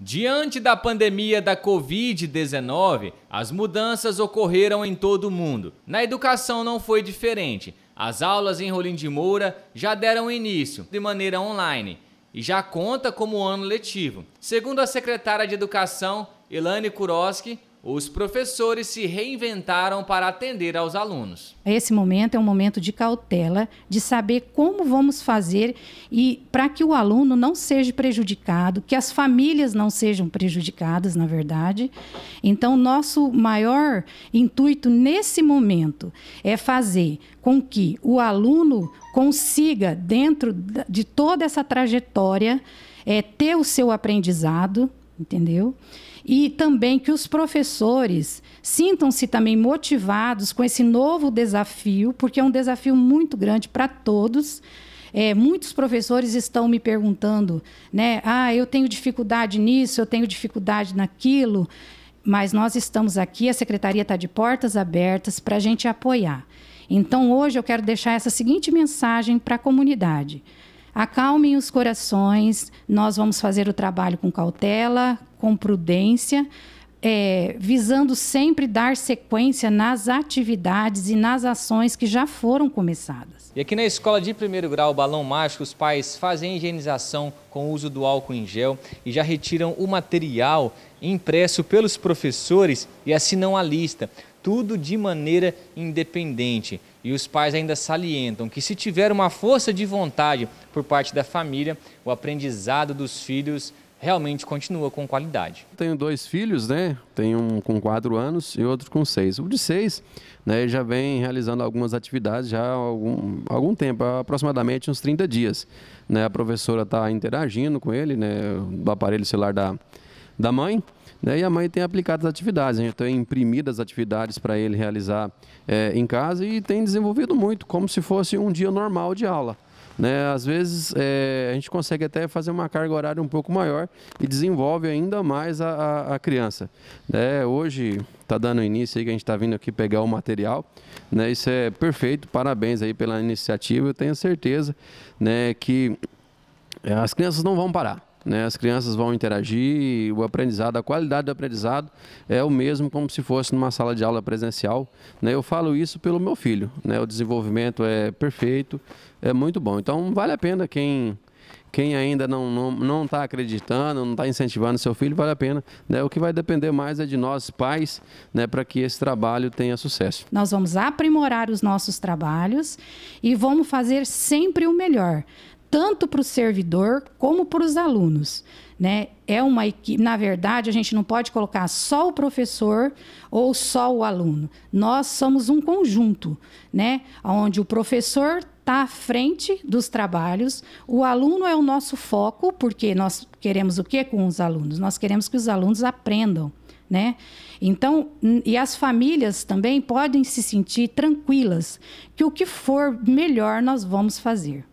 Diante da pandemia da Covid-19, as mudanças ocorreram em todo o mundo. Na educação não foi diferente. As aulas em Rolim de Moura já deram início de maneira online e já conta como ano letivo. Segundo a secretária de Educação, Elane Kuroski, os professores se reinventaram para atender aos alunos. Esse momento é um momento de cautela, de saber como vamos fazer e para que o aluno não seja prejudicado, que as famílias não sejam prejudicadas, na verdade. Então, nosso maior intuito nesse momento é fazer com que o aluno consiga, dentro de toda essa trajetória, é, ter o seu aprendizado, entendeu? E também que os professores sintam-se também motivados com esse novo desafio, porque é um desafio muito grande para todos. É, muitos professores estão me perguntando, né? Ah, eu tenho dificuldade nisso, eu tenho dificuldade naquilo, mas nós estamos aqui, a secretaria está de portas abertas para a gente apoiar. Então, hoje eu quero deixar essa seguinte mensagem para a comunidade. Acalmem os corações, nós vamos fazer o trabalho com cautela, com prudência, é, visando sempre dar sequência nas atividades e nas ações que já foram começadas. E aqui na escola de primeiro grau Balão Mágico, os pais fazem a higienização com o uso do álcool em gel e já retiram o material impresso pelos professores e assinam a lista tudo de maneira independente. E os pais ainda salientam que, se tiver uma força de vontade por parte da família, o aprendizado dos filhos realmente continua com qualidade. Tenho dois filhos, né? Tenho um com quatro anos e outro com seis. O de seis, né, já vem realizando algumas atividades já há algum, algum tempo, aproximadamente uns 30 dias. Né? A professora está interagindo com ele, né, do aparelho celular da da mãe. Né? E a mãe tem aplicado as atividades, a gente tem imprimido as atividades para ele realizar é, em casa e tem desenvolvido muito, como se fosse um dia normal de aula. Né? Às vezes é, a gente consegue até fazer uma carga horária um pouco maior e desenvolve ainda mais a, a, a criança. Né? Hoje está dando início aí que a gente está vindo aqui pegar o material. Né? Isso é perfeito, parabéns aí pela iniciativa. Eu tenho certeza né, que as crianças não vão parar. Né? As crianças vão interagir, o aprendizado, a qualidade do aprendizado é o mesmo como se fosse numa sala de aula presencial. Né? Eu falo isso pelo meu filho. Né? O desenvolvimento é perfeito, é muito bom. Então vale a pena quem quem ainda não está não, não tá acreditando, não está incentivando seu filho, vale a pena. Né? O que vai depender mais é de nós, pais, né, para que esse trabalho tenha sucesso. Nós vamos aprimorar os nossos trabalhos e vamos fazer sempre o melhor tanto para o servidor como para os alunos. Né? É uma equipe, na verdade, a gente não pode colocar só o professor ou só o aluno. Nós somos um conjunto, né? Onde o professor está à frente dos trabalhos, o aluno é o nosso foco, porque nós queremos o que com os alunos? Nós queremos que os alunos aprendam. Né? Então, e as famílias também podem se sentir tranquilas que o que for melhor nós vamos fazer.